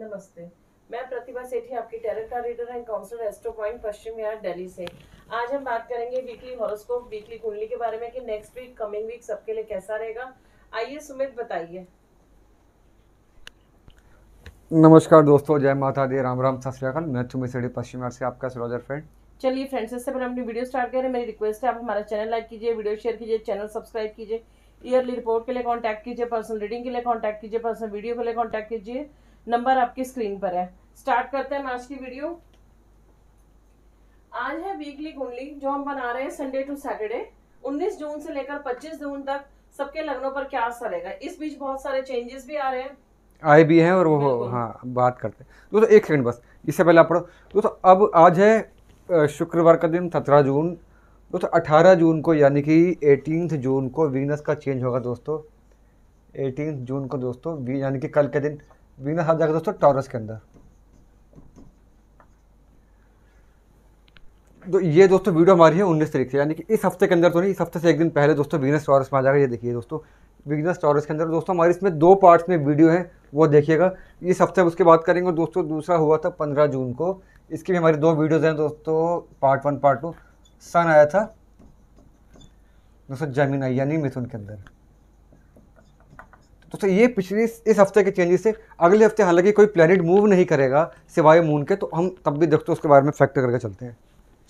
नमस्ते मैं प्रतिभा सेठी आपकी टेरर का reader and counsellor astro point Paschim Vihar Delhi से आज हम बात करेंगे वीकली हॉरोस्कोप वीकली कुंडली के बारे में कि नेक्स्ट वीक कमिंग वीक सबके लिए कैसा रहेगा आइए सुमित बताइए नमस्कार दोस्तों जय माता दी राम राम सत मैं तुम्हें सेठी पश्चिम बिहार से आपका सरोजर फ्रेंड चलिए फ्रेंड्स इससे पहले अपनी वीडियो स्टार्ट करें मेरी रिक्वेस्ट है आप हमारा चैनल लाइक कीजिए वीडियो शेयर कीजिए चैनल सब्सक्राइब कीजिए ईयरली रिपोर्ट के लिए कांटेक्ट कीजिए पर्सनल रीडिंग के लिए कांटेक्ट कीजिए पर्सनल वीडियो के लिए कांटेक्ट कीजिए नंबर आपकी स्क्रीन पर है स्टार्ट करते हैं आज की वीडियो आज है वीकली कुंडली जो हम बना रहे हैं संडे टू सैटरडे 19 जून से लेकर 25 जून तक सबके लग्नों पर क्या असर रहेगा इस बीच बहुत सारे चेंजेस भी आ रहे हैं आए भी हैं और वो हाँ बात करते हैं दोस्तों एक सेकंड बस इससे पहले आप पढ़ो दोस्तों अब आज है शुक्रवार का दिन सत्रह जून दोस्तों अठारह जून को यानी कि एटीनथ जून को वीनस का चेंज होगा दोस्तों एटीनथ जून को दोस्तों यानी कि कल के दिन वीनस आ जाएगा दोस्तों टॉरस के अंदर तो ये दोस्तों वीडियो हमारी है उन्नीस तारीख से यानी कि इस हफ्ते के अंदर तो नहीं इस हफ्ते से एक दिन पहले दोस्तों वीनस टॉरस में आ जाएगा ये देखिए दोस्तों वीनस टॉरस के अंदर दोस्तों हमारे इसमें दो पार्ट्स में वीडियो है वो देखिएगा इस हफ्ते उसके बात करेंगे दोस्तों दूसरा हुआ था पंद्रह जून को इसकी भी हमारी दो वीडियोज़ हैं दोस्तों part one part two sun आया था दोस्तों जमीन आई यानी मिथुन के अंदर तो सर ये पिछले इस हफ्ते के चेंजेस से अगले हफ्ते हालांकि कोई प्लेनेट मूव नहीं करेगा सिवाय मून के तो हम तब भी देखते उसके बारे में फैक्टर करके चलते हैं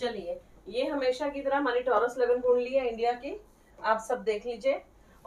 चलिए ये हमेशा की तरह हमारी टॉरस लेवन कुंडली है इंडिया की आप सब देख लीजिए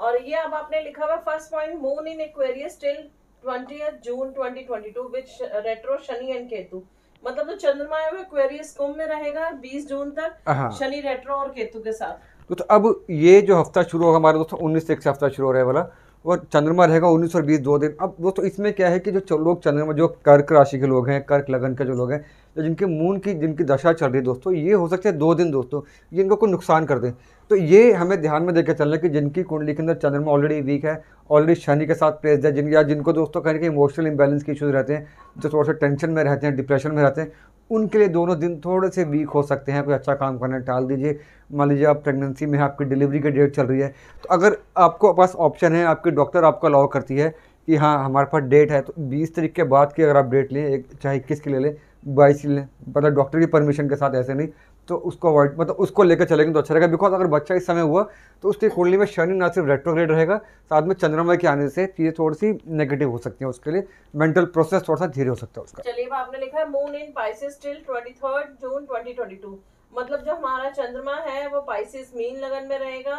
और ये अब आपने लिखा हुआ first point moon in Aquarius till 20th June 2022 which retro Shani and Ketu मतलब तो चंद्रमा है वो एक्वेरियस कुंभ में रहेगा 20 जून तक शनि रेट्रो और केतु के साथ तो, तो अब ये जो हफ्ता शुरू होगा हमारे दोस्तों उन्नीस से एक हफ्ता शुरू हो रहा है वाला और चंद्रमा रहेगा उन्नीस और बीस दो दिन अब दोस्तों इसमें क्या है कि जो लोग चंद्रमा जो कर्क राशि के लोग हैं कर्क लगन के जो लोग हैं तो जिनके मून की जिनकी दशा चल रही है दोस्तों ये हो सकता है दो दिन दोस्तों ये इनको कोई नुकसान कर दें तो ये हमें ध्यान में देकर चलना है कि जिनकी कुंडली के अंदर चंद्रमा ऑलरेडी वीक है ऑलरेडी शनि के साथ प्रेस है जिन या जिनको दोस्तों कहीं कहीं इमोशनल इंबैलेंस के इशूज़ रहते हैं जो थोड़ा सा टेंशन में रहते हैं डिप्रेशन में रहते हैं उनके लिए दोनों दिन थोड़े से वीक हो सकते हैं कोई अच्छा काम करना टाल दीजिए मान लीजिए आप प्रेगनेंसी में आपकी डिलीवरी की डेट चल रही है तो अगर आपको पास ऑप्शन है आपके डॉक्टर आपको अलाउ करती है कि हाँ हमारे पास डेट है तो बीस तारीख के बाद की अगर आप डेट लें एक चाहे इक्कीस की ले लें बाईस की लें मतलब डॉक्टर की परमिशन के साथ ऐसे नहीं तो उसको अवॉइड मतलब उसको लेकर चलेंगे तो अच्छा रहेगा बिकॉज अगर बच्चा इस समय हुआ तो उसकी कुंडली में शनि ना सिर्फ रेट्रोग्रेड रहेगा साथ में चंद्रमा के आने से चीज़ें थोड़ी सी नेगेटिव हो सकती है उसके लिए मेंटल प्रोसेस थोड़ा सा धीरे हो सकता है उसका चलिए आपने लिखा है moon in Pisces till twenty third June twenty twenty two मतलब जो हमारा चंद्रमा है वो पाइसिस मीन लगन में रहेगा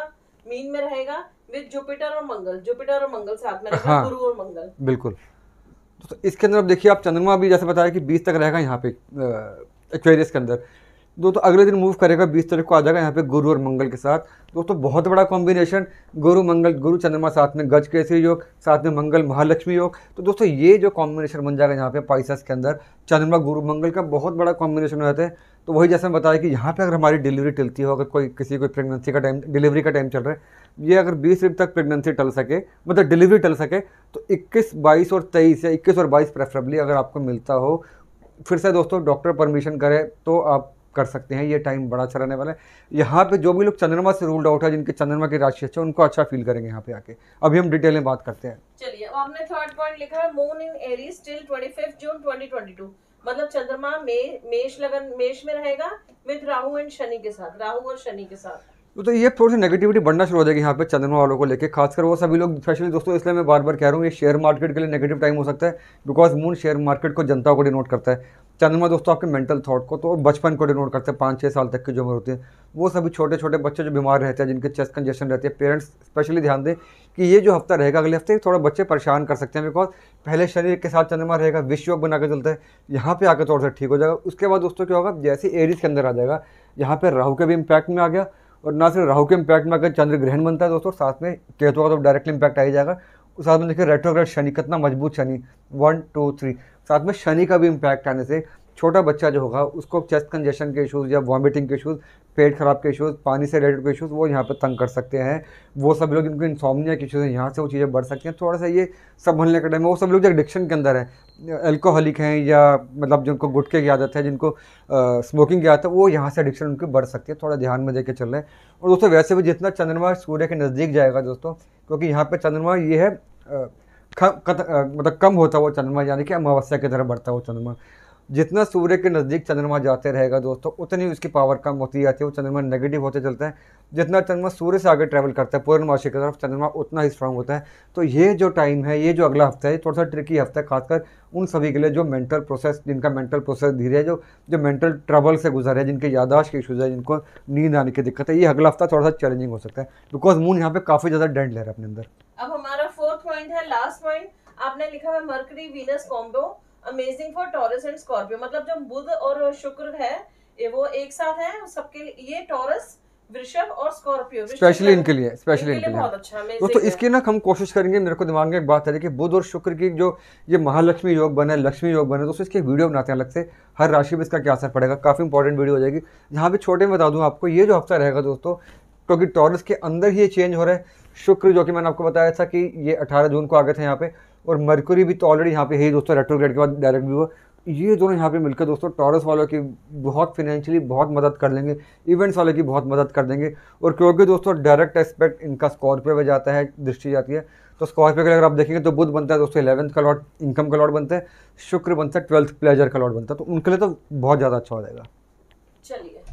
मीन में रहेगा विद जुपिटर और मंगल जुपिटर और मंगल साथ में हाँ, गुरु और मंगल बिल्कुल तो इसके अंदर अब देखिए आप चंद्रमा भी जैसे बताया कि 20 तक रहेगा यहाँ पे एक्वेरियस के अंदर दोस्तों अगले दिन मूव करेगा बीस तारीख को आ जाएगा यहाँ पे गुरु और मंगल के साथ दोस्तों बहुत बड़ा कॉम्बिनेशन गुरु मंगल गुरु चंद्रमा साथ में गज केसरी योग साथ में मंगल महालक्ष्मी योग तो दोस्तों ये जो कॉम्बिनेशन बन जाएगा यहाँ पे पाइसस के अंदर चंद्रमा गुरु मंगल का बहुत बड़ा कॉम्बिनेशन रहता है तो वही जैसे मैं बताया कि यहाँ पर अगर हमारी डिलीवरी टलती हो अगर कोई किसी कोई प्रेगनेंसी का टाइम डिलीवरी का टाइम चल रहा है ये अगर 20 तारीख तक प्रेगनेंसी टल सके मतलब डिलीवरी टल सके तो 21, 22 और 23 या 21 और 22 प्रेफरेबली अगर आपको मिलता हो फिर से दोस्तों डॉक्टर परमिशन करे तो आप कर सकते हैं ये टाइम बड़ा अच्छा रहने वाला है यहाँ पे जो भी लोग चंद्रमा से रूल्ड आउट है जिनके चंद्रमा की राशि अच्छा उनको अच्छा फील करेंगे यहाँ पे आके अभी हम डिटेल में बात करते हैं चलिए आपने थर्ड पॉइंट लिखा है moon in Aries till 25 June 2022 मतलब चंद्रमा में मेष लगन मेष में रहेगा विद राहु एंड शनि के साथ राहु और शनि के साथ तो, तो ये थोड़ी सी नेगेटिविटी बढ़ना शुरू हो जाएगी यहाँ पे चंद्रमा वालों को लेके खासकर वो सभी लोग स्पेशली दोस्तों इसलिए मैं बार बार कह रहा हूँ ये शेयर मार्केट के लिए नेगेटिव टाइम हो सकता है बिकॉज मून शेयर मार्केट को जनता को डिनोट करता है चंद्रमा दोस्तों आपके मेंटल थॉट को तो बचपन को डिनोट करते हैं पाँच छः साल तक की जो उम्र होती है वो सभी छोटे छोटे बच्चे जो बीमार रहते हैं जिनके चेस्ट कंजेशन रहती है पेरेंट्स स्पेशली ध्यान दें कि ये जो हफ्ता रहेगा अगले हफ्ते थोड़ा बच्चे परेशान कर सकते हैं बिकॉज पहले शरीर के साथ चंद्रमा रहेगा विश्व योग बना के चलता है यहाँ पर आकर थोड़ा सा ठीक हो जाएगा उसके बाद दोस्तों क्या होगा जैसे एरिस के अंदर आ जाएगा यहाँ पर राहू के भी इम्पैक्ट में आ गया और ना सिर्फ राहू के इम्पैक्ट में अगर चंद्र ग्रहण बनता है दोस्तों साथ में केतु का तो डायरेक्टली इम्पैक्ट आ ही जाएगा उस साथ में देखिए रेट्रोग्रेड शनि कितना मजबूत शनि वन टू थ्री साथ में शनि का भी इम्पैक्ट आने से छोटा बच्चा जो होगा उसको चेस्ट कंजेशन के इशूज़ या वॉमिटिंग के इशूज़ पेट खराब के इशूज़ पानी से रिलेटेड के इशूज़ वो यहाँ पर तंग कर सकते हैं वो सब लोग इनको इंसॉमनिया के इशूज़ हैं यहाँ से वो चीज़ें बढ़ सकती हैं थोड़ा सा ये संभलने का टाइम है वो सब लोग जो एडिक्शन के अंदर हैं एल्कोहलिक हैं या मतलब जिनको गुटके की आदत है जिनको आ, स्मोकिंग की आदत है वो यहाँ से एडिक्शन उनकी बढ़ सकती है थोड़ा ध्यान में देकर चल रहे हैं और दोस्तों वैसे भी जितना चंद्रमा सूर्य के नज़दीक जाएगा दोस्तों क्योंकि यहाँ पर चंद्रमा ये है मतलब कम होता हुआ चंद्रमा यानी कि अमावस्या की तरह बढ़ता हुआ चंद्रमा जितना सूर्य के नज़दीक चंद्रमा जाते रहेगा दोस्तों उतनी उसकी पावर कम होती जाती है वो चंद्रमा नेगेटिव होते चलता है जितना चंद्रमा सूर्य से आगे ट्रैवल करता है पूर्णमासी की तरफ चंद्रमा उतना ही स्ट्रांग होता है तो ये जो टाइम है ये जो अगला हफ्ता है थोड़ा सा ट्रिकी हफ्ता है खासकर उन सभी के लिए जो मेंटल प्रोसेस जिनका मेंटल प्रोसेस धीरे है जो जो मेंटल ट्रबल से गुजर है जिनके यादाश्त के इशूज़ है जिनको नींद आने की दिक्कत है ये अगला हफ्ता थोड़ा सा चैलेंजिंग हो सकता है बिकॉज मून यहाँ पर काफ़ी ज़्यादा डेंट ले रहा है अपने अंदर फोर्थ पॉइंट है लास्ट पॉइंट आपने लिखा है Mercury Venus combo amazing for Taurus and Scorpio मतलब जो बुध और शुक्र है वो एक साथ है सबके ये टॉरस स्पेशली इनके लिए स्पेशली इनके लिए बहुत अच्छा दोस्तों इसकी ना हम कोशिश करेंगे मेरे को दिमाग में एक बात है कि बुध और शुक्र की जो ये महालक्ष्मी योग बने लक्ष्मी योग बने दोस्तों इसके वीडियो बनाते हैं अलग से हर राशि में इसका क्या असर पड़ेगा काफ़ी इंपॉर्टेंट वीडियो हो जाएगी यहाँ पे छोटे में बता दूँ आपको ये जो हफ्ता रहेगा दोस्तों क्योंकि टॉरस के अंदर ही ये चेंज हो रहा है शुक्र जो कि मैंने आपको बताया था कि ये 18 जून को आ गए थे यहाँ पे और मरकुरी भी तो ऑलरेडी यहाँ पे है दोस्तों रेट्रोग्रेड के बाद डायरेक्ट भी हुआ ये दोनों यहाँ पे मिलकर दोस्तों टॉरस वालों की बहुत फाइनेंशियली बहुत मदद कर लेंगे इवेंट्स वालों की बहुत मदद कर देंगे और क्योंकि दोस्तों डायरेक्ट एस्पेक्ट इनका स्कॉर्पियो में जाता है दृष्टि जाती है तो स्कॉर्पियो के अगर आप देखेंगे तो बुध बनता है दोस्तों इलेवंथ का लॉट इनकम का लॉट बनता है शुक्र बनता है ट्वेल्थ प्लेजर का लॉट बनता है तो उनके लिए तो बहुत ज़्यादा अच्छा हो जाएगा चलिए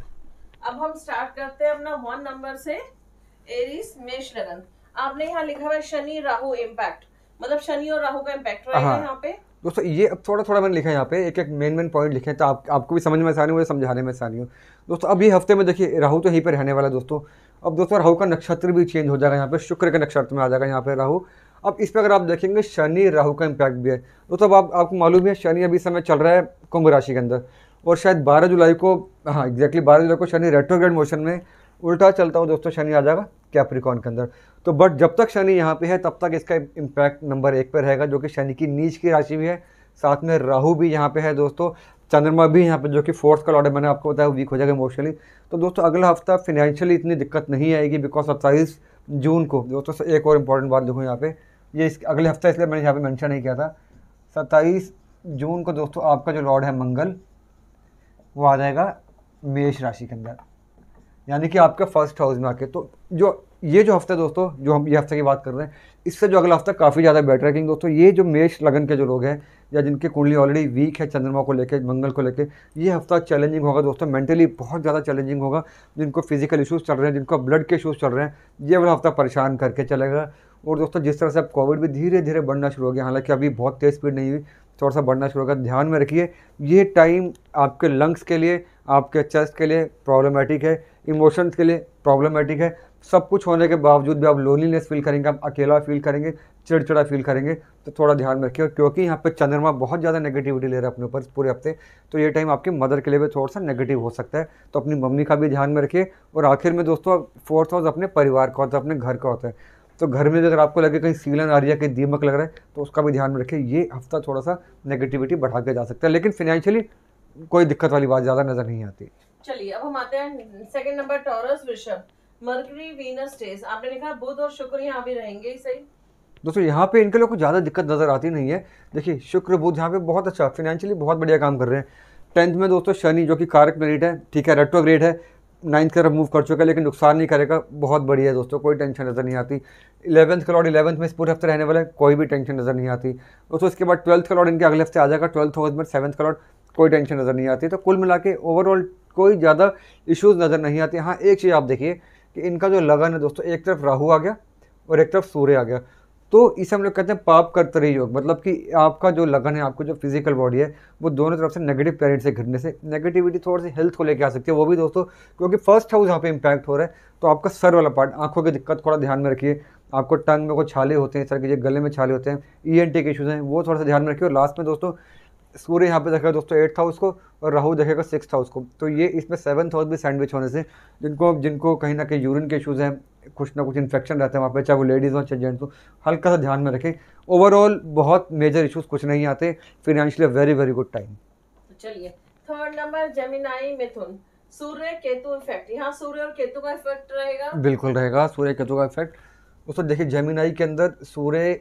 अब हम स्टार्ट करते हैं अपना वन नंबर से एरिस मेष लगन आपने यहाँ लिखा हुआ शनि राहु इम्पैक्ट मतलब शनि और राहु का इम्पैक्ट रहेगा यहाँ पे दोस्तों ये अब थोड़ा थोड़ा मैंने लिखा है यहाँ पे एक एक मेन मेन पॉइंट लिखे हैं तो आप आपको भी समझ में आसानी मुझे समझाने में आसानी हो दोस्तों अब ये हफ्ते में देखिए राहु तो यहीं पर रहने वाला है दोस्तों अब दोस्तों राहु का नक्षत्र भी चेंज हो जाएगा यहाँ पे शुक्र के नक्षत्र में आ जाएगा यहाँ पे राहु अब इस पर अगर आप देखेंगे शनि राहू का इम्पैक्ट भी है दोस्तों अब आप, आपको मालूम है शनि अभी समय चल रहा है कुंभ राशि के अंदर और शायद बारह जुलाई को हाँ एग्जैक्टली बारह जुलाई को शनि रेट्रोग्रेड मोशन में उल्टा चलता हूँ दोस्तों शनि आ जाएगा कैप्रिकॉन के अंदर तो बट जब तक शनि यहाँ पे है तब तक इसका इम्पैक्ट नंबर एक पे रहेगा जो कि शनि की नीच की राशि भी है साथ में राहु भी यहाँ पे है दोस्तों चंद्रमा भी यहाँ पे जो कि फोर्थ का लॉर्ड है मैंने आपको बताया वीक हो जाएगा इमोशनली तो दोस्तों अगला हफ्ता फिनेंशियली इतनी दिक्कत नहीं आएगी बिकॉज सत्ताईस जून को दोस्तों एक और इम्पॉर्टेंट बात देखो यहाँ पे ये इस अगले हफ्ता इसलिए मैंने यहाँ पे मैंशन नहीं किया था सत्ताईस जून को दोस्तों आपका जो लॉर्ड है मंगल वो आ जाएगा मेष राशि के अंदर यानी कि आपके फर्स्ट हाउस में आके तो जो ये जो हफ्ता दोस्तों जो हम ये हफ्ते की बात कर रहे हैं इससे जो अगला हफ्ता काफ़ी ज़्यादा बेटर है क्योंकि दोस्तों ये जो मेष लगन के जो लोग हैं या जिनकी कुंडली ऑलरेडी वीक है चंद्रमा को लेकर मंगल को लेकर ये हफ्ता चैलेंजिंग होगा दोस्तों मेंटली बहुत ज़्यादा चैलेंजिंग होगा जिनको फिजिकल इशूज़ चल रहे हैं जिनको ब्लड के इशूज़ चल रहे हैं ये वाला हफ्ता परेशान करके चलेगा और दोस्तों जिस तरह से अब कोविड भी धीरे धीरे बढ़ना शुरू हो गया हालांकि अभी बहुत तेज़ स्पीड नहीं हुई थोड़ा सा बढ़ना शुरू होगा ध्यान में रखिए ये टाइम आपके लंग्स के लिए आपके चेस्ट के लिए प्रॉब्लमेटिक है इमोशंस के लिए प्रॉब्लमेटिक है सब कुछ होने के बावजूद भी आप लोनलीनेस फील करेंगे आप अकेला फील करेंगे चिड़चिड़ा फील करेंगे तो थोड़ा ध्यान रखिए क्योंकि यहाँ पे चंद्रमा बहुत ज़्यादा नेगेटिविटी ले रहा है अपने ऊपर पूरे हफ्ते तो ये टाइम आपके मदर के लिए भी थोड़ा सा नेगेटिव हो सकता है तो अपनी मम्मी का भी ध्यान में रखिए और आखिर में दोस्तों फोर्थ हाउस अपने परिवार का होता है अपने घर का होता है तो घर में अगर आपको लगे कहीं सीलन आ रही है कहीं दीमक लग रहा है तो उसका भी ध्यान में रखिए ये हफ्ता थोड़ा सा नेगेटिविटी बढ़ा के जा सकता है लेकिन फिनेंशियली कोई दिक्कत वाली बात ज्यादा नजर नहीं आती चलिए अब हम आते हैं सेकंड नंबर टॉरस वृषभ मर्करी वीनस डेज आपने लिखा बुध और शुक्र यहाँ भी रहेंगे ही सही दोस्तों यहाँ पे इनके लोग को ज़्यादा दिक्कत नज़र आती नहीं है देखिए शुक्र बुध यहाँ पे बहुत अच्छा फिनेंशियली बहुत बढ़िया काम कर रहे हैं टेंथ में दोस्तों शनि जो कि कारक मेरिट है ठीक है रेट्रो ग्रेड है नाइन्थ का मूव कर चुका है लेकिन नुकसान नहीं करेगा बहुत बढ़िया है दोस्तों कोई टेंशन नज़र नहीं आती इलेवंथ का लॉर्ड इलेवंथ में इस पूरे हफ्ते रहने वाला है कोई भी टेंशन नज़र नहीं आती दोस्तों इसके बाद ट्वेल्थ का लॉर्ड इनके अगले हफ्ते आ जाएगा ट्वेल्थ हो में सेवन्थ का लॉर्ड कोई टेंशन नज़र नहीं आती तो कुल मिला के ओवरऑल कोई ज़्यादा इश्यूज़ नज़र नहीं आते हाँ एक चीज़ आप देखिए कि इनका जो लगन है दोस्तों एक तरफ राहु आ गया और एक तरफ सूर्य आ गया तो इसे हम लोग कहते हैं पाप कर्तरी योग मतलब कि आपका जो लगन है आपको जो फिजिकल बॉडी है वो दोनों तरफ से नेगेटिव पेरेंट से घिरने से नेगेटिविटी थोड़ी सी हेल्थ को लेकर आ सकती है वो भी दोस्तों क्योंकि फर्स्ट हाउस यहाँ पे इम्पैक्ट हो रहा है तो आपका सर वाला पार्ट आंखों की दिक्कत थोड़ा ध्यान में रखिए आपको टंग में कोई छाले होते हैं सर के गले में छाले होते हैं ई एन टी के इशूज़ हैं वो थोड़ा सा ध्यान में रखिए और लास्ट में दोस्तों सूर्य यहाँ पे देखेगा दोस्तों एट्थ हाउस को और राहु देखेगा सिक्स हाउस को तो ये इसमें सेवन्थ हाउस भी सैंडविच होने से जिनको जिनको कहीं ना कहीं यूरिन के इशूज़ हैं कुछ ना कुछ इन्फेक्शन रहते हैं वहाँ पे चाहे वो लेडीज़ हों चाहे जेंट्स हो हल्का सा ध्यान में रखें ओवरऑल बहुत मेजर इशूज़ कुछ नहीं आते financially very very good time चलिए थर्ड नंबर जमीनाई मिथुन सूर्य केतु इफेक्ट यहाँ सूर्य और केतु का इफेक्ट रहेगा बिल्कुल रहेगा सूर्य केतु का इफेक्ट उसको देखिए जमीनाई के अंदर सूर्य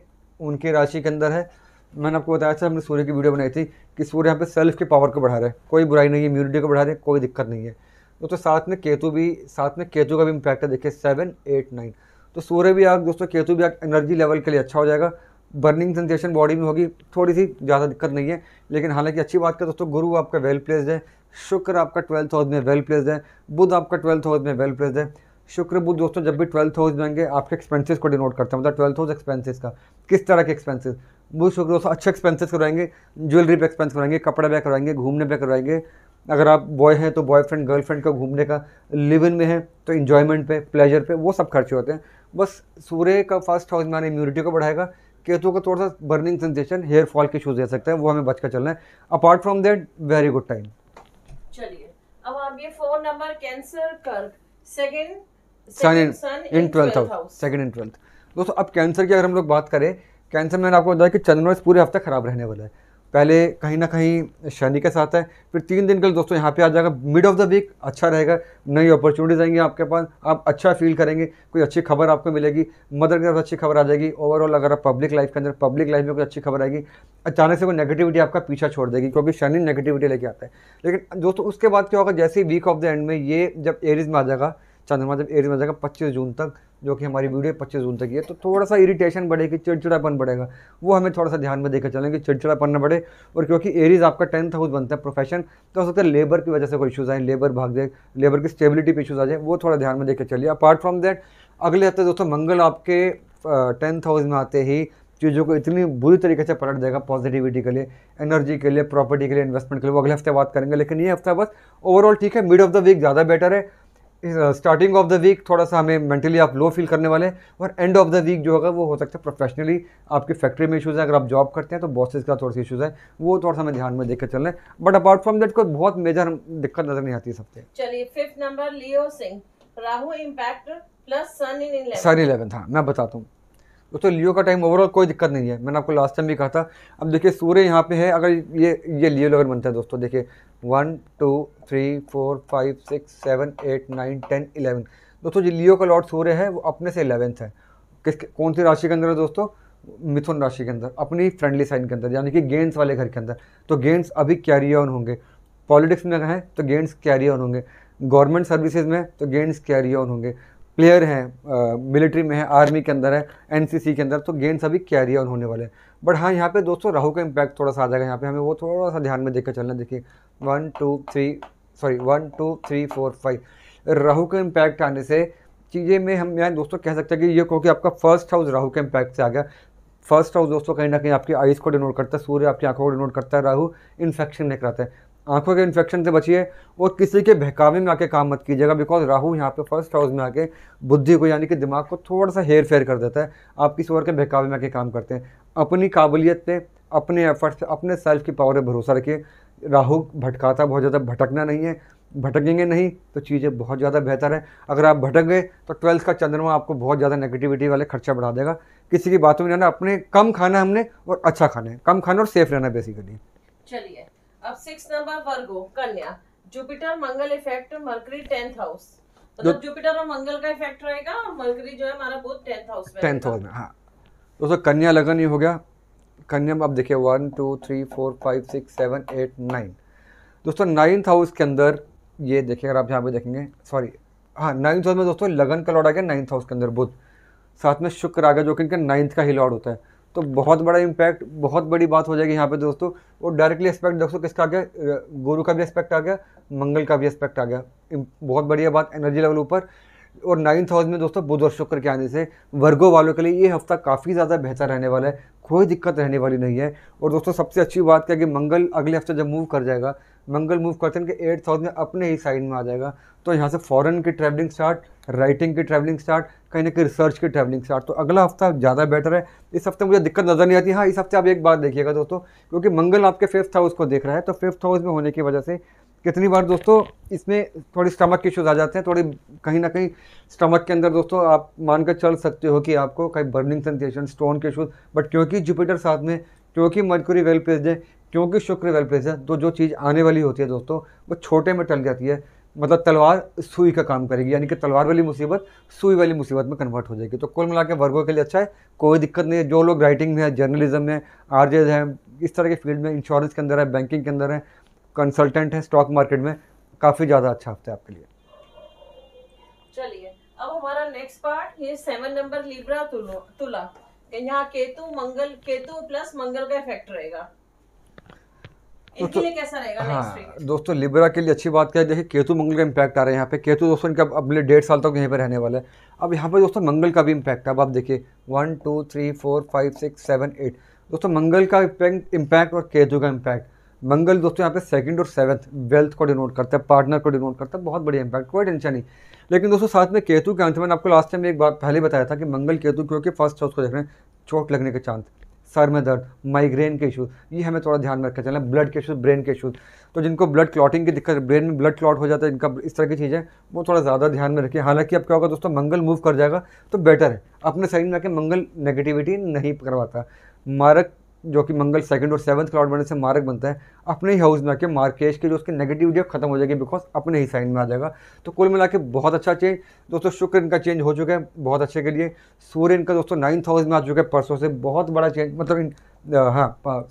उनकी राशि के अंदर है मैंने आपको बताया था हमने सूर्य की वीडियो बनाई थी कि सूर्य यहाँ पे सेल्फ की पावर को बढ़ा रहा है कोई बुराई नहीं है इम्यूनिटी को बढ़ा रहे हैं कोई दिक्कत नहीं है दोस्तों तो साथ में केतु भी साथ में केतु का भी इम्पैक्ट है देखिए सेवन एट नाइन तो सूर्य भी आग दोस्तों केतु भी आग एनर्जी लेवल के लिए अच्छा हो जाएगा बर्निंग सेंसेशन बॉडी में होगी थोड़ी सी ज़्यादा दिक्कत नहीं है लेकिन हालांकि अच्छी बात करें दोस्तों गुरु आपका वेल प्लेस्ड है शुक्र आपका ट्वेल्थ हाउस में वेल प्लेस्ड है बुध आपका ट्वेल्थ हाउस में वेल प्लेस्ड है शुक्र बुद्ध दोस्तों जब भी ट्वेल्थ हाउस जाएंगे आपके एक्सपेंसेस को डिनोट करते हैं मतलब ट्वेल्थ हाउस एक्सपेंसेस का किस तरह के एक्सपेंसेस बुध शुक्र दोस्तों अच्छे एक्सपेंसेस करवाएंगे ज्वेलरी पे एक्सपेंस करवाएंगे कपड़े पे करवाएंगे घूमने पे करवाएंगे अगर आप बॉय हैं तो बॉयफ्रेंड गर्लफ्रेंड का घूमने का लिव इन में है तो इन्जॉयमेंट पे प्लेजर पे वो सब खर्चे होते हैं बस सूर्य का फर्स्ट हाउस में इम्यूनिटी को बढ़ाएगा केतु का थोड़ा सा बर्निंग सेंसेशन हेयर फॉल के इशूज दे सकते हैं वो हमें बचकर चलना है apart from that very good time चलिए अब आप ये फोन नंबर कैंसिल कर second sun in in twelfth house second in twelfth दोस्तों अब कैंसर की अगर हम लोग बात करें कैंसर मैंने आपको बताया कि चंद्रमा इस पूरे हफ्ते ख़राब रहने वाला है पहले कहीं ना कहीं शनि के साथ है फिर तीन दिन के लिए दोस्तों यहाँ पे आ जाएगा मिड ऑफ द वीक अच्छा रहेगा नई अपॉर्चुनिटीज़ आएंगी आपके पास आप अच्छा फील करेंगे कोई अच्छी खबर आपको मिलेगी मदर की तरफ अच्छी खबर आ जाएगी ओवरऑल अगर आप पब्लिक लाइफ के अंदर पब्लिक लाइफ में कोई अच्छी खबर आएगी अचानक से वो नेगेटिविटी आपका पीछा छोड़ देगी क्योंकि शनि नेगेटिविटी लेके आता है लेकिन दोस्तों उसके बाद क्या होगा जैसे वीक ऑफ द एंड में ये जब एरिज में आ जाएगा चंद्रमा जब एरिज में जाएगा पच्चीस जून तक जो कि हमारी वीडियो पच्चीस जून तक ही है तो थोड़ा सा इरिटेशन बढ़ेगी चिड़चिड़ापन बढ़ेगा वो हमें थोड़ा सा ध्यान में देकर चलेंगे कि चिड़चिड़ापन न बढ़े और क्योंकि एरीज आपका टेंथ हाउस बनता है प्रोफेशन तो हो सकता है लेबर की वजह से कोई इशूज़ आए लेबर भाग जाए लेबर की स्टेबिलिटी पर इशूज़ आ जाए वो थोड़ा ध्यान में देकर चलिए अपार्ट फ्रॉम दैट अगले हफ्ते दोस्तों मंगल आपके टेंथ हाउस में आते ही चीज़ों को इतनी बुरी तरीके से पलट देगा पॉजिटिविटी के लिए एनर्जी के लिए प्रॉपर्टी के लिए इन्वेस्टमेंट के लिए वो अगले हफ्ते बात करेंगे लेकिन ये हफ्ता बस ओवरऑल ठीक है मिड ऑफ द वीक ज़्यादा बेटर है स्टार्टिंग ऑफ द वीक थोड़ा सा हमें मेंटली आप लो फील करने वाले हैं और एंड ऑफ द वीक जो होगा वो हो सकता है प्रोफेशनली आपकी फैक्ट्री में इशूज़ हैं अगर आप जॉब करते हैं तो बॉसेज का थोड़ा सा इशूज़ है वो थोड़ा सा हमें ध्यान में देख कर रहे हैं बट अपार्ट फ्रॉम दैट कोई बहुत मेजर दिक्कत नजर नहीं आती सबसे चलिए फिफ्थ नंबर लियो सिंह Rahu impact plus sun in sun eleven था मैं बताता हूँ दोस्तों लियो का टाइम ओवरऑल कोई दिक्कत नहीं है मैंने आपको लास्ट टाइम भी कहा था अब देखिए सूर्य यहाँ पे है अगर ये ये लियो लगन बनता है दोस्तों देखिए one two three four five six seven eight nine ten eleven दोस्तों जो लियो का लॉर्ड सूर्य है वो अपने से इलेवेंथ है किस कौन सी राशि के अंदर है दोस्तों मिथुन राशि के अंदर अपनी फ्रेंडली साइन के अंदर यानी कि गेंस वाले घर के अंदर तो गेंस अभी कैरी ऑन होंगे पॉलिटिक्स में हैं तो गेंस कैरी ऑन होंगे गवर्नमेंट सर्विसेज में तो गेंस कैरी ऑन होंगे प्लेयर हैं मिलिट्री में है आर्मी के अंदर है एनसीसी के अंदर तो गेंद सभी कैरी ऑन होने वाले हैं बट हाँ यहाँ पे दोस्तों राहु का इम्पैक्ट थोड़ा सा आ जाएगा यहाँ पे हमें वो थोड़ा सा ध्यान में देखकर चलना देखिए one two three sorry one two three four five Rahu का इम्पैक्ट आने से चीज़ें में हम यहाँ दोस्तों कह सकते हैं कि ये कहो कि आपका फर्स्ट हाउस राहू के इम्पैक्ट से आ गया फर्स्ट हाउस दोस्तों कहीं ना कहीं आपकी आइज़ को डिनोट करता है सूर्य आपकी आंखों को डिनोट करता है राहू इन्फेक्शन नहीं कराता है आंखों के इन्फेक्शन से बचिए और किसी के बहकावे में आके काम मत कीजिएगा बिकॉज राहु यहाँ पे फर्स्ट हाउस में आके बुद्धि को यानी कि दिमाग को थोड़ा सा हेर फेर कर देता है आप किसी और के बहकावे में आके काम करते हैं अपनी काबिलियत पे अपने एफर्ट्स पे अपने सेल्फ की पावर पर भरोसा रखिए राहु भटकाता बहुत ज़्यादा भटकना नहीं है भटकेंगे नहीं तो चीज़ें बहुत ज़्यादा बेहतर है अगर आप भटक गए तो ट्वेल्थ का चंद्रमा आपको बहुत ज़्यादा नेगेटिविटी वाले खर्चा बढ़ा देगा किसी की बातों में रहना अपने कम खाना हमने और अच्छा खाना है कम खाना और सेफ रहना बेसिकली अब सिक्स नंबर वर्गो कन्या Jupiter Mangal effect Mercury tenth house मतलब जुपिटर तो- और मंगल का इफेक्ट रहेगा और मर्करी जो है हमारा बुध टेंथ हाउस में टेंथ हाउस में हाँ दोस्तों कन्या लगन ही हो गया कन्या में आप देखिए one two three four five six seven eight nine दोस्तों नाइन्थ हाउस के अंदर ये देखिए अगर आप यहाँ पे देखेंगे सॉरी हाँ नाइन्थ हाउस में दोस्तों लगन का लॉर्ड आ गया नाइन्थ हाउस के अंदर बुध साथ में शुक्र आ गया जो कि इनका नाइन्थ का ही लॉर्ड होता है तो बहुत बड़ा इम्पैक्ट बहुत बड़ी बात हो जाएगी यहाँ पे दोस्तों और डायरेक्टली एस्पेक्ट दोस्तों किसका आ गया गुरु का भी एस्पेक्ट आ गया मंगल का भी एस्पेक्ट आ गया बहुत बढ़िया बात एनर्जी लेवल ऊपर और नाइन्थ हाउस में दोस्तों बुध और शुक्र के आने से वर्गों वालों के लिए ये हफ्ता काफ़ी ज़्यादा बेहतर रहने वाला है कोई दिक्कत रहने वाली नहीं है और दोस्तों सबसे अच्छी बात क्या कि मंगल अगले हफ्ते जब मूव कर जाएगा मंगल मूव करते हैं कि एट्थ हाउस में अपने ही साइन में आ जाएगा तो यहाँ से फॉरेन की ट्रैवलिंग स्टार्ट राइटिंग की ट्रैवलिंग स्टार्ट कहीं ना कहीं रिसर्च की ट्रैवलिंग स्टार्ट तो अगला हफ्ता ज़्यादा बेटर है इस हफ्ते मुझे दिक्कत नज़र नहीं आती हाँ इस हफ्ते आप एक बात देखिएगा दोस्तों क्योंकि मंगल आपके फिफ्थ हाउस को देख रहा है तो फिफ्थ हाउस में होने की वजह से कितनी बार दोस्तों इसमें थोड़ी स्टमक इश्यूज आ जाते हैं थोड़ी कहीं ना कहीं स्टमक के अंदर दोस्तों आप मानकर चल सकते हो कि आपको कहीं बर्निंग सेंसेशन स्टोन के इशूज़ बट क्योंकि जुपिटर साथ में क्योंकि मर्कुरी वेल प्लेस्ड है क्योंकि शुक्र वेल प्लेस है तो जो चीज़ आने वाली होती है दोस्तों वो छोटे में टल जाती है मतलब तलवार सुई का काम करेगी यानी कि तलवार वाली मुसीबत सुई वाली मुसीबत में कन्वर्ट हो जाएगी तो कुल मिला के वर्गों के लिए अच्छा है कोई दिक्कत नहीं है जो लोग राइटिंग में है जर्नलिज्म में आर है इस तरह के फील्ड में इंश्योरेंस के अंदर है बैंकिंग के अंदर है कंसल्टेंट है स्टॉक मार्केट में काफ़ी ज़्यादा अच्छा हफ्ता है आपके लिए चलिए अब हमारा नेक्स्ट पार्ट ये सेवन नंबर लिब्रा तुला यहाँ केतु मंगल केतु प्लस मंगल का इफेक्ट रहेगा तो- हाँ, दोस्तों हाँ दोस्तों लिब्रा के लिए अच्छी बात क्या है देखिए केतु मंगल का इम्पैक्ट आ रहा है यहाँ पे केतु दोस्तों इनका अगले डेढ़ साल तक यहीं पे रहने वाला है अब यहाँ पे दोस्तों मंगल का भी इम्पैक्ट है अब आप देखिए one two three four five six seven eight दोस्तों मंगल का इम्पैक्ट और केतु का इम्पैक्ट मंगल दोस्तों यहाँ पे सेकंड और सेवन्थ वेल्थ को डिनोट करता है पार्टनर को डिनोट करता है बहुत बड़ी इम्पैक्ट कोई टेंशन नहीं लेकिन दोस्तों साथ में केतु के अंत में आपको लास्ट टाइम एक बार पहले बताया था कि मंगल केतु क्योंकि फर्स्ट हाउस को देख रहे हैं चोट लगने के चांस सर में दर्द माइग्रेन के इशू ये हमें थोड़ा ध्यान में रखना चलना ब्लड के इशूज़ ब्रेन के इशूज़ तो जिनको ब्लड क्लॉटिंग की दिक्कत ब्रेन में ब्लड क्लॉट हो जाता है इनका इस तरह की चीज़ें वो थोड़ा ज़्यादा ध्यान में रखिए हालांकि अब क्या होगा दोस्तों मंगल मूव कर जाएगा तो बेटर है अपने शरीर में आके मंगल नेगेटिविटी नहीं करवाता मारक जो कि मंगल सेकंड और सेवन्थ क्लाउड बनने से मार्ग बनता है अपने ही हाउस में आके मार्केश के जो उसकी नेगेटिविटी खत्म हो जाएगी बिकॉज अपने ही साइन में आ जाएगा तो कुल मिला के बहुत अच्छा चेंज दोस्तों शुक्र इनका चेंज हो चुका है बहुत अच्छे के लिए सूर्य इनका दोस्तों नाइन्थ हाउस में आ चुका है परसों से बहुत बड़ा चेंज मतलब इन हाँ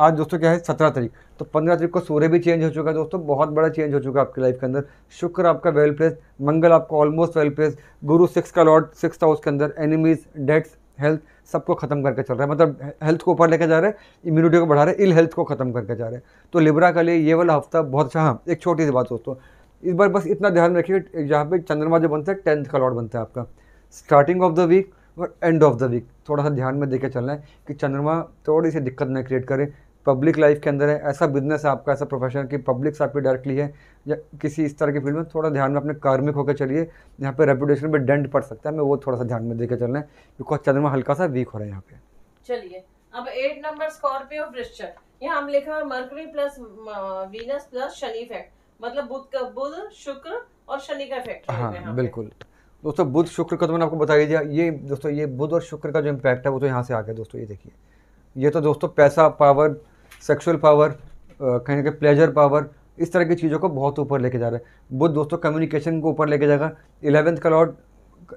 आज दोस्तों क्या है सत्रह तारीख तो पंद्रह तारीख को सूर्य भी चेंज हो चुका है दोस्तों बहुत बड़ा चेंज हो चुका है आपकी लाइफ के अंदर शुक्र आपका वेल प्लेस मंगल आपका almost well place Guru six का लॉर्ड सिक्स हाउस के अंदर एनिमीज डेट्स हेल्थ सबको ख़त्म करके चल रहा है मतलब हेल्थ को ऊपर लेके जा रहे हैं इम्यूनिटी को बढ़ा रहे हैं इल हेल्थ को ख़त्म करके जा रहे हैं तो लिब्रा के लिए ये वाला हफ्ता बहुत अच्छा हाँ एक छोटी सी बात दोस्तों इस बार बस इतना ध्यान रखिए जहाँ पे चंद्रमा जो बनता है टेंथ का लॉर्ड बनता है आपका स्टार्टिंग ऑफ द वीक और एंड ऑफ द वीक थोड़ा सा ध्यान में देकर चलना है कि चंद्रमा थोड़ी सी दिक्कत ना क्रिएट करें पब्लिक लाइफ के अंदर है ऐसा बिजनेस है आपका ऐसा प्रोफेशन की पब्लिक से आपकी डायरेक्टली है या किसी इस तरह की फील्ड में थोड़ा ध्यान में अपने कार्मिक होकर चलिए यहाँ पे रेपुटेशन पे डेंट पड़ सकता है मैं वो थोड़ा सा ध्यान में देकर चलना है बिकॉज चंद्रमा हल्का सा वीक हो रहा है यहाँ पे चलिए अब एट नंबर स्कॉर्पियो वृश्चिक यहाँ हम लिखा है Mercury plus Venus plus Shani effect मतलब बुध का बुध शुक्र और शनि का इफेक्ट हाँ बिल्कुल दोस्तों बुध शुक्र का तो मैंने आपको बता दिया ये दोस्तों ये बुध और शुक्र का जो इम्पैक्ट है वो तो यहाँ से आ गया दोस्तों ये देखिए ये तो दोस्तों पैसा पावर सेक्सुअल पावर कहीं ना प्लेजर पावर इस तरह की चीज़ों को बहुत ऊपर लेके जा रहा है बुद्ध दोस्तों कम्युनिकेशन को ऊपर लेके जाएगा इलेवंथ का लॉर्ड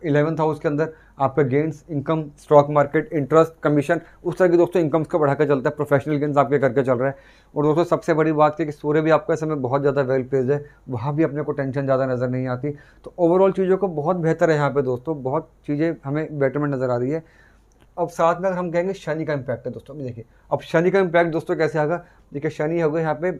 इलेवंथ हाउस के अंदर आपका gains income stock market interest commission उस तरह की दोस्तों इनकम्स को बढ़ाकर चलता है प्रोफेशनल गेंस आपके करके चल रहा है और दोस्तों सबसे बड़ी बात है कि सूर्य भी आपका समय बहुत ज़्यादा वेल प्लेज है वहाँ भी अपने को टेंशन ज़्यादा नज़र नहीं आती तो ओवरऑल चीज़ों को बहुत बेहतर है यहाँ पर दोस्तों बहुत चीज़ें हमें बेटरमेंट नज़र आ रही है अब साथ में अगर हम कहेंगे शनि का इम्पैक्ट है दोस्तों देखिए अब शनि का इम्पैक्ट दोस्तों कैसे आएगा देखिए शनि होगा यहाँ पे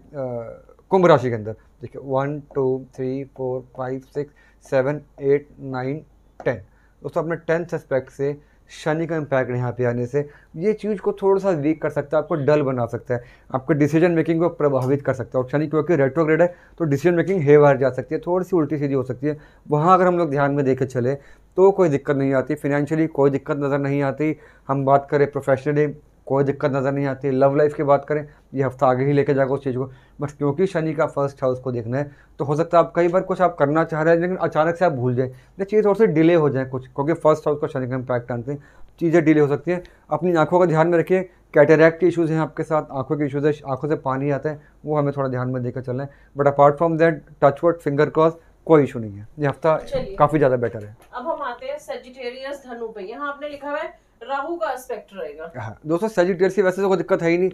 कुंभ राशि के अंदर देखिए one two three four five six seven eight nine ten दोस्तों अपने टेंथ एस्पेक्ट से शनि का इम्पैक्ट यहाँ पे आने से ये चीज़ को थोड़ा सा वीक कर सकता है आपको डल बना सकता है आपके डिसीजन मेकिंग को प्रभावित कर सकता है और शनि क्योंकि रेट्रोग्रेड है तो डिसीजन मेकिंग हेवार जा सकती है थोड़ी सी उल्टी सीधी हो सकती है वहाँ अगर हम लोग ध्यान में देखे चले तो कोई दिक्कत नहीं आती फिनेंशियली कोई दिक्कत नज़र नहीं आती हम बात करें प्रोफेशनली कोई दिक्कत नज़र नहीं आती लव लाइफ की बात करें ये हफ्ता आगे ही लेके जाएगा उस चीज़ को बट क्योंकि शनि का फर्स्ट हाउस को देखना है तो हो सकता है आप कई बार कुछ आप करना चाह रहे हैं लेकिन अचानक से आप भूल जाएँ या चीज़ थोड़ी सी डिले हो जाए कुछ क्योंकि फर्स्ट हाउस का शनि का इम्पैक्ट आते हैं चीज़ें डिले हो सकती हैं अपनी आंखों का ध्यान में रखिए कैटेरैक्ट के इशूज़ हैं आपके साथ आंखों के इशूज़ है आंखों से पानी आता है वो हमें थोड़ा ध्यान में देकर चलना है but apart from that touch wood finger cross कोई इशू नहीं है ये हफ्ता काफी ज्यादा बेटर है अब हम आते हैं सेजिटेरियस धनु पे यहाँ आपने लिखा है राहु का एस्पेक्ट रहेगा हाँ दोस्तों सेजिटेरियस की वैसे तो कोई दिक्कत है ही नहीं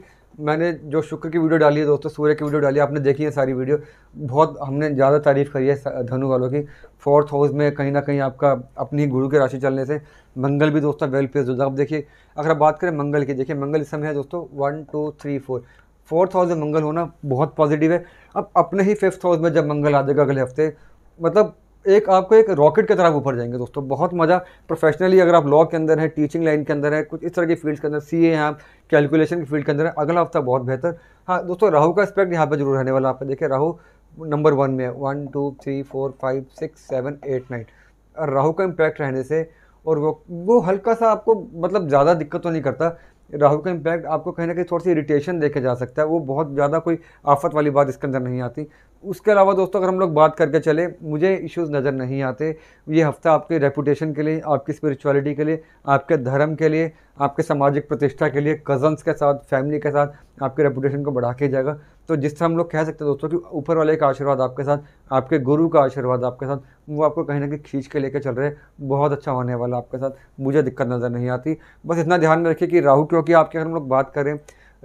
मैंने जो शुक्र की वीडियो डाली है दोस्तों सूर्य की वीडियो डाली है आपने देखी है सारी वीडियो बहुत हमने ज़्यादा तारीफ करी है धनु वालों की फोर्थ हाउस में कहीं ना कहीं आपका अपनी गुरु की राशि चलने से मंगल भी दोस्तों वेल प्लेस होता है अब देखिए अगर आप बात करें मंगल की देखिए मंगल इस समय है दोस्तों one two three four fourth house में मंगल होना बहुत पॉजिटिव है अब अपने ही फिफ्थ हाउस में जब मंगल आ जाएगा अगले हफ्ते मतलब एक आपको एक रॉकेट की तरह ऊपर जाएंगे दोस्तों बहुत मज़ा प्रोफेशनली अगर आप लॉ के अंदर हैं टीचिंग लाइन के अंदर है कुछ इस तरह की फील्ड के अंदर सी ए हैं कैलकुलेशन की फील्ड के अंदर है अगला हफ्ता बहुत बेहतर हाँ दोस्तों राहु का एस्पेक्ट यहाँ पर जरूर रहने वाला आप देखिए राहु नंबर वन में है one two three four five six seven eight nine और राहु का इम्पैक्ट रहने से और वो वो हल्का सा आपको मतलब ज़्यादा दिक्कत तो नहीं करता राहु का इम्पैक्ट आपको कहीं ना कहीं थोड़ी सी इरीटेशन देखे जा सकता है वो बहुत ज़्यादा कोई आफत वाली बात इसके अंदर नहीं आती उसके अलावा दोस्तों अगर हम लोग बात करके चले मुझे इश्यूज नज़र नहीं आते ये हफ्ता आपके रेपुटेशन के लिए आपकी स्पिरिचुअलिटी के लिए आपके धर्म के लिए आपके सामाजिक प्रतिष्ठा के लिए कज़न्स के साथ फैमिली के साथ आपके रेपुटेशन को बढ़ा के जाएगा तो जिससे हम लोग कह सकते हैं दोस्तों कि ऊपर वाले का आशीर्वाद आपके साथ आपके गुरु का आशीर्वाद आपके साथ वो आपको कहीं ना कहीं खींच के लेकर चल रहे हैं बहुत अच्छा होने वाला आपके साथ मुझे दिक्कत नज़र नहीं आती बस इतना ध्यान में रखिए कि राहू क्योंकि आपके अगर हम लोग बात करें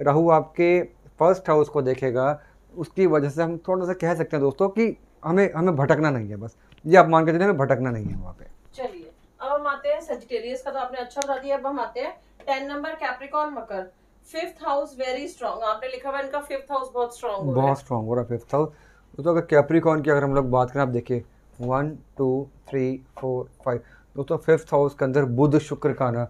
राहू आपके फर्स्ट हाउस को देखेगा उसकी वजह से हम थोड़ा सा कह सकते हैं दोस्तों कि हमें हमें भटकना नहीं है बस ये आप मान के चलिए हमें भटकना नहीं है वहाँ पे चलिए अब हम आते हैं सजिटेरियस का तो आपने अच्छा बता दिया अब हम आते हैं टेन नंबर कैप्रिकॉन मकर फिफ्थ हाउस वेरी स्ट्रॉन्ग आपने लिखा हुआ इनका फिफ्थ हाउस बहुत स्ट्रॉन्ग बहुत स्ट्रॉन्ग हो रहा है फिफ्थ हाउस दोस्तों अगर कैप्रिकॉन की अगर हम लोग बात करें आप देखिए one two three four five दोस्तों फिफ्थ हाउस के अंदर बुध शुक्र का आना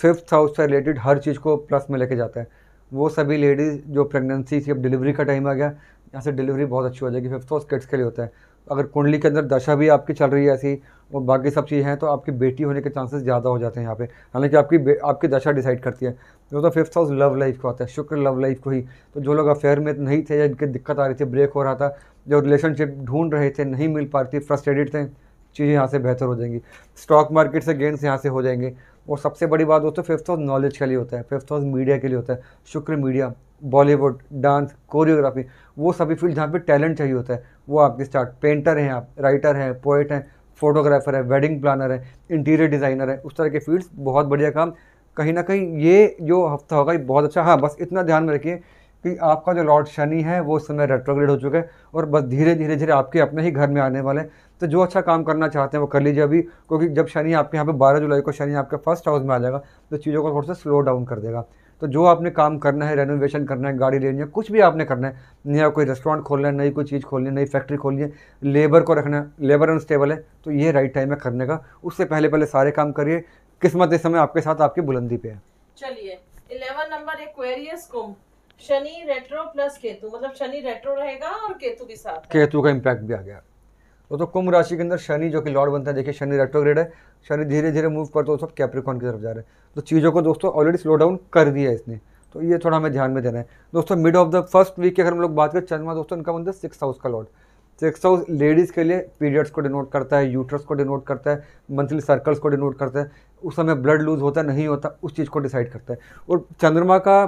फिफ्थ हाउस से रिलेटेड हर चीज़ को प्लस में लेके जाता है वो सभी लेडीज़ जो प्रेगनेंसी थी अब डिलीवरी का टाइम आ गया यहाँ से डिलीवरी बहुत अच्छी हो जाएगी फिफ्थ हाउस किड्स के लिए होता है अगर कुंडली के अंदर दशा भी आपकी चल रही है ऐसी और बाकी सब चीज़ें हैं तो आपकी बेटी होने के चांसेस ज़्यादा हो जाते हैं यहाँ पे हालांकि आपकी आपकी दशा डिसाइड करती है जो तो फिफ्थ हाउस लव लाइफ का होता है शुक्र लव लाइफ को ही तो जो लोग अफेयर में नहीं थे या दिक्कत आ रही थी ब्रेक हो रहा था जो रिलेशनशिप ढूंढ रहे थे नहीं मिल पा रही थी फ्रस्ट्रेटेड थे चीज़ें यहाँ से बेहतर हो जाएंगी स्टॉक मार्केट से गेंस यहाँ से हो जाएंगे और सबसे बड़ी बात दोस्तों फिफ्थ हाउस नॉलेज के लिए होता है फिफ्थ हाउस मीडिया के लिए होता है शुक्र मीडिया बॉलीवुड डांस कोरियोग्राफी वो सभी फील्ड जहाँ पे टैलेंट चाहिए होता है वो आपके स्टार्ट पेंटर हैं आप राइटर हैं पोइट हैं फोटोग्राफर है वेडिंग प्लानर है इंटीरियर डिज़ाइनर है उस तरह के फील्ड्स बहुत बढ़िया काम कहीं ना कहीं ये जो हफ्ता होगा ये बहुत अच्छा हाँ बस इतना ध्यान में रखिए कि आपका जो लॉर्ड शनि है वो इस समय रेट्रोग्रेड हो चुका है और बस धीरे धीरे धीरे आपके अपने ही घर में आने वाले तो जो अच्छा काम करना चाहते हैं वो कर लीजिए अभी क्योंकि जब शनि आपके यहाँ पे 12 जुलाई को शनि आपके फर्स्ट हाउस में आ जाएगा तो चीज़ों को थोड़ा सा स्लो डाउन कर देगा तो जो आपने काम करना है रेनोवेशन करना है गाड़ी लेनी है कुछ भी आपने करना है नया कोई रेस्टोरेंट खोलना है नई कोई चीज़ खोलनी है नई फैक्ट्री खोलनी है लेबर को रखना है लेबर अनस्टेबल है तो ये राइट टाइम है करने का उससे पहले पहले सारे काम करिए किस्मत इस समय आपके साथ आपकी बुलंदी पे है चलिए eleven number Aquarius Shani retro plus Ketu मतलब शनि रेट्रो रहेगा और केतु के साथ केतु का इम्पैक्ट भी आ गया दोस्तों कुंभ राशि के अंदर शनि जो कि लॉर्ड बनता है देखिए शनि रेट्रोग्रेड है शनि धीरे धीरे मूव करते तो सब कैप्रिकॉन की तरफ जा रहे हैं तो चीज़ों को दोस्तों ऑलरेडी स्लो डाउन कर दिया इसने तो ये थोड़ा हमें ध्यान में देना है दोस्तों mid of the first week की अगर हम लोग बात करें चंद्रमा दोस्तों इनका बनता है सिक्स हाउस का लॉर्ड सिक्स हाउस लेडीज़ के लिए पीरियड्स को डिनोट करता है यूट्रस को डिनोट करता है मंथली सर्कल्स को डिनोट करता है उस समय ब्लड लूज होता नहीं होता उस चीज़ को डिसाइड करता है और चंद्रमा का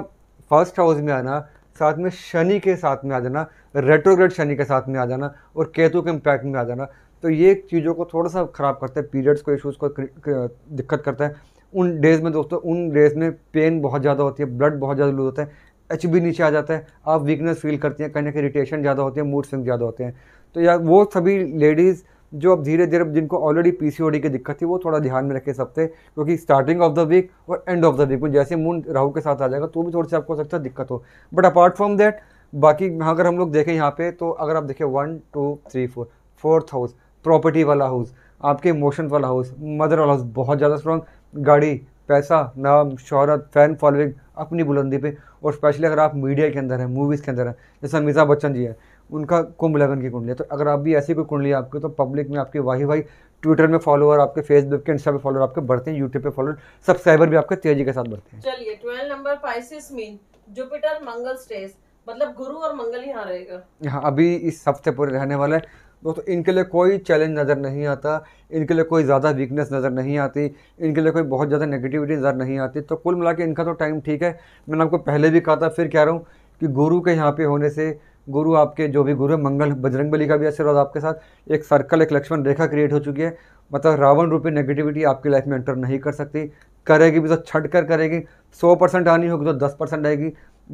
फर्स्ट हाउस में आना साथ में शनि के साथ में आ जाना रेट्रोग्रेड शनि के साथ में आ जाना और केतु के इम्पैक्ट में आ जाना तो ये चीज़ों को थोड़ा सा ख़राब करता है पीरियड्स को इश्यूज़ को दिक्कत करता है उन डेज़ में दोस्तों उन डेज़ में पेन बहुत ज़्यादा होती है ब्लड बहुत ज़्यादा लूज होता है एच बी नीचे आ जाता है आप वीकनेस फील करती हैं कहीं ना कहीं इरीटेशन ज़्यादा होती है मूड स्विंग ज़्यादा होते हैं तो यार वो सभी लेडीज़ जो अब धीरे धीरे जिनको ऑलरेडी पीसीओडी की दिक्कत थी वो थोड़ा ध्यान में रखे सब हफ्ते क्योंकि स्टार्टिंग ऑफ द वीक और एंड ऑफ द वीक में जैसे मून राहु के साथ आ जाएगा तो भी थोड़ी सी आपको सकता दिक्कत हो बट अपार्ट फ्रॉम दैट बाकी अगर हम लोग देखें यहाँ पे तो अगर आप देखें one two three four fourth house property वाला हाउस आपके इमोशन वाला हाउस मदर वाला हाउस बहुत ज़्यादा स्ट्रॉन्ग गाड़ी पैसा नाम शहरत फैन फॉलोइंग अपनी बुलंदी पे और स्पेशली अगर आप मीडिया के अंदर हैं मूवीज़ के अंदर हैं जैसे अमिताभ बच्चन जी हैं उनका कुंभ लगन की कुंडली है तो अगर आप भी ऐसी कोई कुंडली आपकी तो पब्लिक में आपकी वाही वाही ट्विटर में फॉलोअर आपके फेसबुक के इंस्टा पे फॉलोअर आपके बढ़ते हैं यूट्यूब पे फॉलोअर सब्सक्राइबर भी आपके तेजी के साथ बढ़ते हैं चलिए twelve number Jupiter Mangal stage मतलब गुरु और मंगल यहाँ रहेगा हाँ अभी इस हफ्ते पूरे रहने वाला है दोस्तों इनके लिए कोई चैलेंज नज़र नहीं आता इनके लिए कोई ज़्यादा वीकनेस नज़र नहीं आती इनके लिए कोई बहुत ज़्यादा नेगेटिविटी नज़र नहीं आती तो कुल मिला के इनका तो टाइम ठीक है मैंने आपको पहले भी कहा था फिर कह रहा हूँ कि गुरु के यहाँ पे होने से गुरु आपके जो भी गुरु है मंगल बजरंग बली का भी आशीर्वाद आपके साथ एक सर्कल एक लक्ष्मण रेखा क्रिएट हो चुकी है मतलब रावण रूपी नेगेटिविटी आपकी लाइफ में एंटर नहीं कर सकती करेगी भी तो छट कर करेगी सौ परसेंट आनी होगी तो दस परसेंट आएगी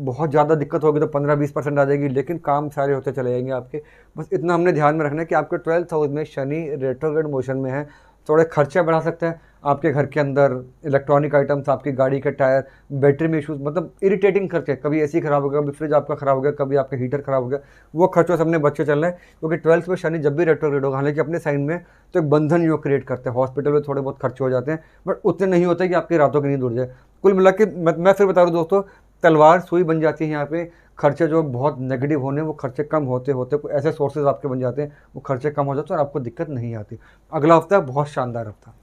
बहुत ज़्यादा दिक्कत होगी तो पंद्रह बीस परसेंट आ जाएगी लेकिन काम सारे होते चले जाएंगे आपके बस इतना हमने ध्यान में रखना है कि आपके ट्वेल्थ हाउस में शनि रेट्रोग्रेड मोशन में है थोड़े खर्चे बढ़ा सकते हैं आपके घर के अंदर इलेक्ट्रॉनिक आइटम्स आपकी गाड़ी के टायर बैटरी में इशूज़ मतलब इरिटेटिंग खर्चे कभी एसी ख़राब हो गया कभी फ्रिज आपका ख़राब हो गया कभी आपका हीटर ख़राब हो गया वो खर्चों से अपने बच्चे चल रहे हैं क्योंकि ट्वेल्थ में शनि जब भी रेट्रोग्रेड होगा हालांकि अपने साइन में तो एक बंधन योग क्रिएट करते हैं हॉस्पिटल में थोड़े बहुत खर्चे हो जाते हैं बट उतने नहीं होते कि आपकी रातों की नींद उड़ जाए कुल मिला के मैं फिर बता रहा हूँ दोस्तों तलवार सुई बन जाती है यहाँ पे खर्चे जो बहुत नेगेटिव होने वो खर्चे कम होते होते कोई ऐसे सोर्सेज आपके बन जाते हैं वो खर्चे कम हो जाते हैं और आपको दिक्कत नहीं आती अगला हफ्ता बहुत शानदार हफ्ता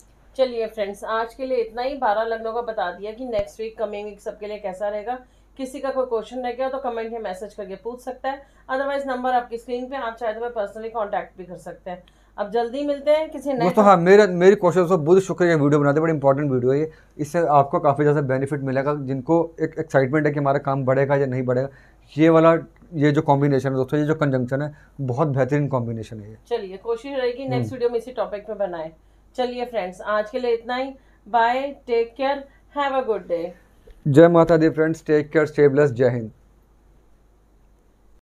चलिए फ्रेंड्स आज के लिए इतना ही बारह लग्नों का बता दिया कि नेक्स्ट वीक कमिंग वीक सबके लिए कैसा रहेगा किसी का कोई क्वेश्चन रह गया तो कमेंट या मैसेज करके पूछ सकता है अदरवाइज नंबर आपकी स्क्रीन पे आप चाहे तो मैं पर्सनली कांटेक्ट भी कर सकते हैं अब जल्दी मिलते हैं किसी नए तो हाँ मेरे मेरी कोशिश हो बुध शुक्र ये वीडियो बनाते बड़ी इंपॉर्टेंट वीडियो है ये इससे आपको काफ़ी ज़्यादा बेनिफिट मिलेगा जिनको एक एक्साइटमेंट है कि हमारा काम बढ़ेगा या नहीं बढ़ेगा ये वाला ये जो कॉम्बिनेशन है दोस्तों ये जो कंजंक्शन है बहुत बेहतरीन कॉम्बिनेशन है ये चलिए कोशिश रहेगी नेक्स्ट हम्म। वीडियो में इसी टॉपिक पे बनाए चलिए फ्रेंड्स आज के लिए इतना ही bye take care have a good day जय Mata Di friends take care stay bless जय हिंद